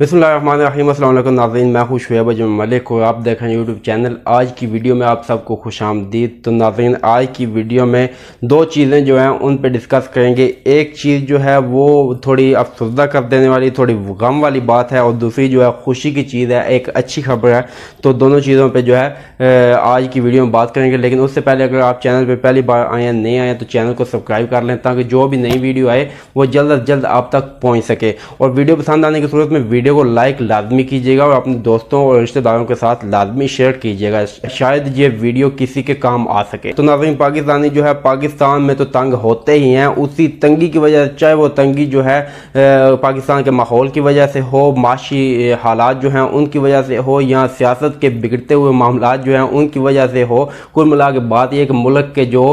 बसमिल नाजीन मैं हूँ शुएब अजम मलिक और आप देख रहे हैं यूट्यूब चैनल आज की वीडियो में आप सबको खुश आमदीद तो नाजीन आज की वीडियो में दो चीज़ें जो हैं उन पर डिस्कस करेंगे एक चीज़ जो है वो थोड़ी अफसुदा कर देने वाली थोड़ी गम वाली बात है और दूसरी जो है खुशी की चीज़ है एक अच्छी खबर है तो दोनों चीज़ों पर जो है आज की वीडियो में बात करेंगे लेकिन उससे पहले अगर आप चैनल पर पहली बार आए या नहीं आए तो चैनल को सब्सक्राइब कर लें ताकि जो भी नई वीडियो आए वो जल्द अज जल्द आप तक पहुँच सके और वीडियो पसंद आने की सूरत में वीडियो को लाइक लाजमी कीजिएगा और अपने दोस्तों और रिश्तेदारों के साथ लाजमी शेयर कीजिएगा शायद ये वीडियो किसी के काम आ सके तो नाजरीन पाकिस्तानी जो है पाकिस्तान में तो तंग होते ही हैं उसी तंगी की वजह से चाहे वो तंगी जो है पाकिस्तान के माहौल की वजह से हो माशी हालात जो हैं उनकी वजह से हो या सियासत के बिगड़ते हुए मामला जो हैं उनकी वजह से हो कुल मिला के बात यह कि मुल्क के जो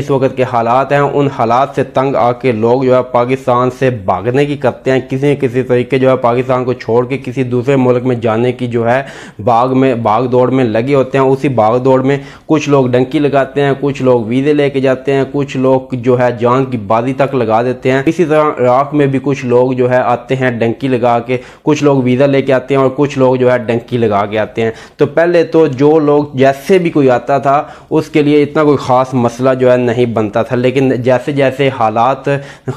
इस वक्त के हालात हैं उन हालात से तंग आके लोग जो है पाकिस्तान से भागने की करते हैं किसी न किसी तरीके जो है पाकिस्तान पाकिस्तान को छोड़ के किसी दूसरे मुल्क में जाने की जो है बाग में बाग दौड़ में लगे होते हैं उसी भाग दौड़ में कुछ लोग डंकी लगाते हैं कुछ लोग वीज़े लेके जाते हैं कुछ लोग जो है जान की बाजी तक लगा देते हैं इसी तरह इराक में भी कुछ लोग जो है आते हैं डंकी लगा के कुछ लोग वीज़ा लेके आते हैं और कुछ लोग जो है डंकी लगा के आते हैं तो पहले तो जो लोग जैसे भी कोई आता था उसके लिए इतना कोई ख़ास मसला जो है नहीं बनता था लेकिन जैसे जैसे हालात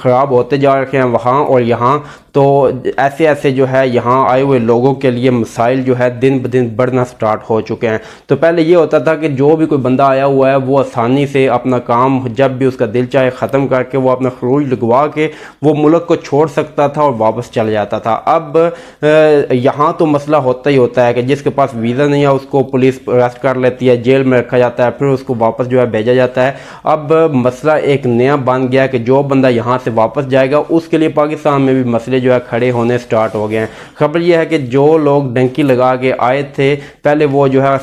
ख़राब होते जा रहे हैं वहाँ और यहाँ तो ऐसे ऐसे जो है यहाँ आए हुए लोगों के लिए मसाइल जो है दिन ब दिन बढ़ना स्टार्ट हो चुके हैं तो पहले ये होता था कि जो भी कोई बंदा आया हुआ है वो आसानी से अपना काम जब भी उसका दिल चाहे ख़त्म करके वो अपना खरूज लगवा के वो मुल्क को छोड़ सकता था और वापस चल जाता था अब यहाँ तो मसला होता ही होता है कि जिसके पास वीज़ा नहीं है उसको पुलिस अरेस्ट कर लेती है जेल में रखा जाता है फिर उसको वापस जो है भेजा जाता है अब मसला एक नया बन गया कि जो बंदा यहाँ से वापस जाएगा उसके लिए पाकिस्तान में भी मसले जो है खड़े होने स्टार्ट हो गए हैं खबर यह है कि जो लोग डंकी लगा के आए थे पहले वो जो है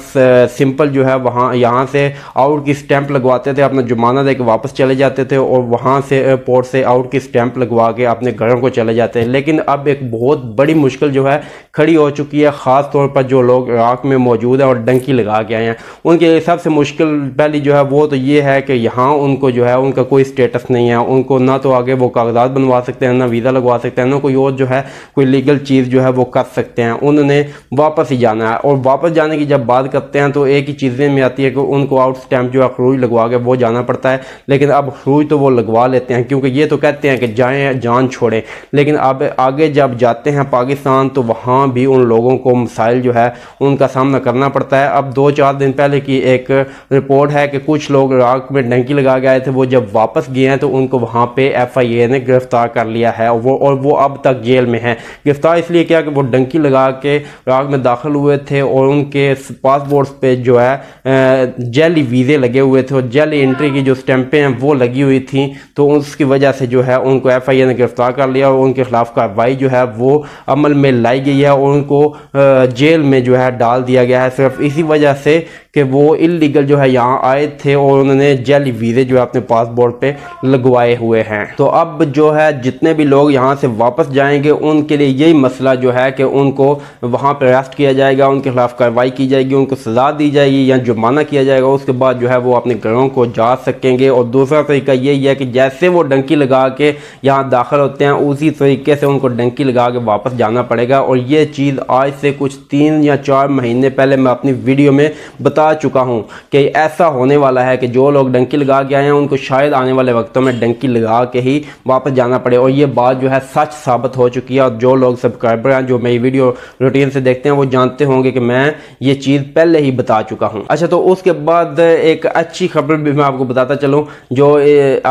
सिंपल जो है वहाँ यहाँ से आउट की स्टैंप लगवाते थे अपना जुर्माना दे के वापस चले जाते थे और वहाँ से एयरपोर्ट से आउट की स्टैंप लगवा के अपने घरों को चले जाते हैं लेकिन अब एक बहुत बड़ी मुश्किल जो है खड़ी हो चुकी है ख़ास तौर पर जो लोग इराक में मौजूद हैं और डंकी लगा के आए हैं उनके सबसे मुश्किल पहली जो है वो तो ये है कि यहाँ उनको जो है उनका कोई स्टेटस नहीं है उनको ना तो आगे वो कागजात बनवा सकते हैं ना वीज़ा लगवा सकते हैं ना कोई कोई और जो है कोई लीगल चीज़ जो है वो कर सकते हैं उन्होंने वापस ही जाना है और वापस जाने की जब बात करते हैं तो एक ही चीज़ें में आती है कि उनको आउट स्टैम्प जो है खरूज लगवा के वो जाना पड़ता है लेकिन अब खरूज तो वो लगवा लेते हैं क्योंकि ये तो कहते हैं कि जाए जान छोड़ें लेकिन अब आगे जब जाते हैं पाकिस्तान तो वहाँ भी उन लोगों को मसाइल जो है उनका सामना करना पड़ता है अब दो चार दिन पहले की एक रिपोर्ट है कि कुछ लोग राग में डंकी लगा गए थे वो जब वापस गए हैं तो उनको वहाँ पे एफआईए ने गिरफ्तार कर लिया है और वो और वो अब तक जेल में है गिरफ्तार इसलिए किया कि वो डंकी लगा के इराक में दाखिल हुए थे और उनके पासपोर्ट्स पे जो है जेली वीज़े लगे हुए थे और जेली एंट्री की जो स्टैंपें हैं वो लगी हुई थी तो उसकी वजह से जो है उनको एफ आई ए ने गिरफ़्तार कर लिया और उनके ख़िलाफ़ कार्रवाई जो है वो अमल में लाई गई है और उनको जेल में जो है डाल दिया गया है सिर्फ इसी वजह से कि वो इलीगल जो है यहाँ आए थे और उन्होंने जेल वीज़े जो है अपने पासपोर्ट पे लगवाए हुए हैं तो अब जो है जितने भी लोग यहाँ से वापस जाएंगे उनके लिए यही मसला जो है कि उनको वहाँ पर अरेस्ट किया जाएगा उनके खिलाफ कार्रवाई की जाएगी उनको सजा दी जाएगी या जुर्माना किया जाएगा उसके बाद जो है वो अपने घरों को जा सकेंगे और दूसरा तरीका यही है कि जैसे वो डंकी लगा के यहाँ दाखिल होते हैं उसी तरीके से उनको डंकी लगा के वापस जाना पड़ेगा और ये चीज़ आज से कुछ तीन या चार महीने पहले मैं अपनी वीडियो में बता बता चुका हूँ कि ऐसा होने वाला है कि जो लोग डंकी लगा के आए हैं उनको शायद आने वाले वक्तों में डंकी लगा के ही वापस जाना पड़े और ये बात जो है सच साबित हो चुकी है और जो लोग सब्सक्राइबर हैं जो मेरी वीडियो रूटीन से देखते हैं वो जानते होंगे कि मैं ये चीज़ पहले ही बता चुका हूँ अच्छा तो उसके बाद एक अच्छी खबर भी मैं आपको बताता चलूँ जो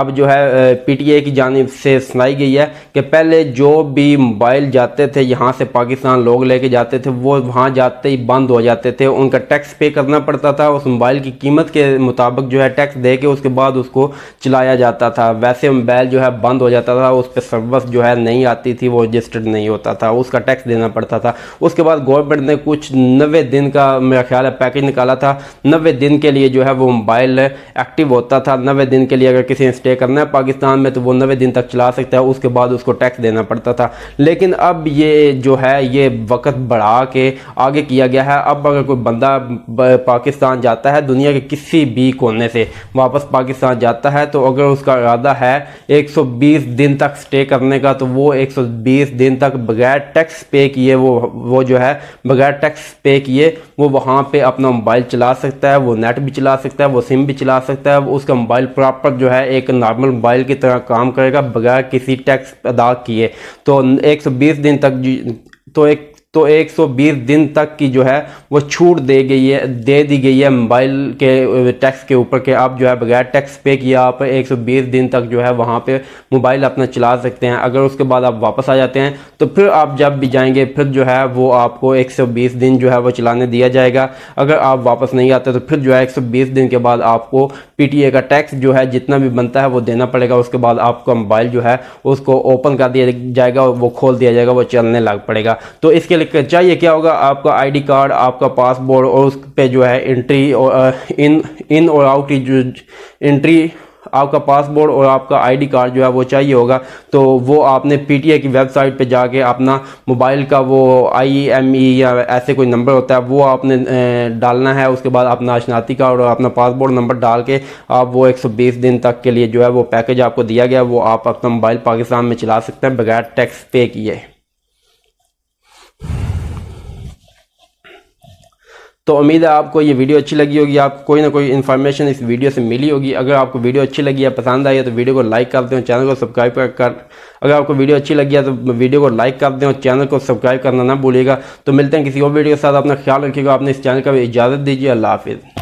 अब जो है पी की जानब से सुनाई गई है कि पहले जो भी मोबाइल जाते थे यहाँ से पाकिस्तान लोग लेके जाते थे वो वहाँ जाते ही बंद हो जाते थे उनका टैक्स पे करना पड़ता करता था उस मोबाइल की कीमत के मुताबिक जो है टैक्स दे के उसके बाद उसको चलाया जाता था वैसे मोबाइल जो है बंद हो जाता था उस पर सर्विस जो है नहीं आती थी वो रजिस्टर्ड नहीं होता था उसका टैक्स देना पड़ता था उसके बाद गवर्नमेंट ने कुछ नबे दिन का मेरा ख्याल है पैकेज निकाला था नबे दिन के लिए जो है वो मोबाइल एक्टिव होता था नबे दिन के लिए अगर किसी ने स्टे करना है पाकिस्तान में तो वो नबे दिन तक चला सकता है उसके बाद उसको टैक्स देना पड़ता था लेकिन अब ये जो है ये वक्त बढ़ा के आगे किया गया है अब अगर कोई बंदा पाकिस्तान पाकिस्तान जाता है दुनिया के किसी भी कोने से वापस पाकिस्तान जाता है तो अगर उसका इरादा है 120 दिन तक स्टे करने का तो वो 120 दिन तक बगैर टैक्स पे किए वो वो जो है बगैर टैक्स पे किए वो वहाँ पे अपना मोबाइल चला सकता है वो नेट भी चला सकता है वो सिम भी चला सकता है उसका मोबाइल प्रॉपर जो है एक नॉर्मल मोबाइल की तरह काम करेगा बगैर किसी टैक्स अदा किए तो एक दिन तक तो एक तो 120 दिन तक की जो है वो छूट दे गई है दे दी गई है मोबाइल के टैक्स के ऊपर के आप जो है बगैर टैक्स पे किया आप 120 दिन तक जो है वहाँ पे मोबाइल अपना चला सकते हैं अगर उसके बाद आप वापस आ जाते हैं तो फिर आप जब भी जाएंगे फिर जो है वो आपको 120 दिन जो है वो चलाने दिया जाएगा अगर आप वापस नहीं आते तो फिर जो है एक दिन के बाद आपको पी का टैक्स जो है जितना भी बनता है वो देना पड़ेगा उसके बाद आपका मोबाइल जो है उसको ओपन कर दिया जाएगा वो खोल दिया जाएगा वो चलने लग पड़ेगा तो इसके क्लिक चाहिए क्या होगा आपका आईडी कार्ड आपका पासपोर्ट और उस पर जो है एंट्री और इन इन और आउट की जो एंट्री आपका पासपोर्ट और आपका आईडी कार्ड जो है वो चाहिए होगा तो वो आपने पीटीए की वेबसाइट पे जाके अपना मोबाइल का वो आई एम ई या ऐसे कोई नंबर होता है वो आपने डालना है उसके बाद अपना अशनाती कार्ड और अपना पासपोर्ट नंबर डाल के आप वो 120 दिन तक के लिए जो है वो पैकेज आपको दिया गया वो आप अपना मोबाइल पाकिस्तान में चला सकते हैं बगैर टैक्स पे किए तो उम्मीद है आपको ये वीडियो अच्छी लगी होगी आपको कोई ना कोई इन्फॉर्मेशन इस वीडियो से मिली होगी अगर आपको वीडियो अच्छी लगी है पसंद आई है तो वीडियो को लाइक कर दें चैनल को सब्सक्राइब कर अगर आपको वीडियो अच्छी लगी है तो वीडियो को लाइक कर दें और चैनल को सब्सक्राइब करना ना भूलेगा तो मिलते हैं किसी और वीडियो के साथ अपना ख्याल रखिएगा आपने इस चैनल का भी इजाज़त दीजिए अल्लाह हाफिज़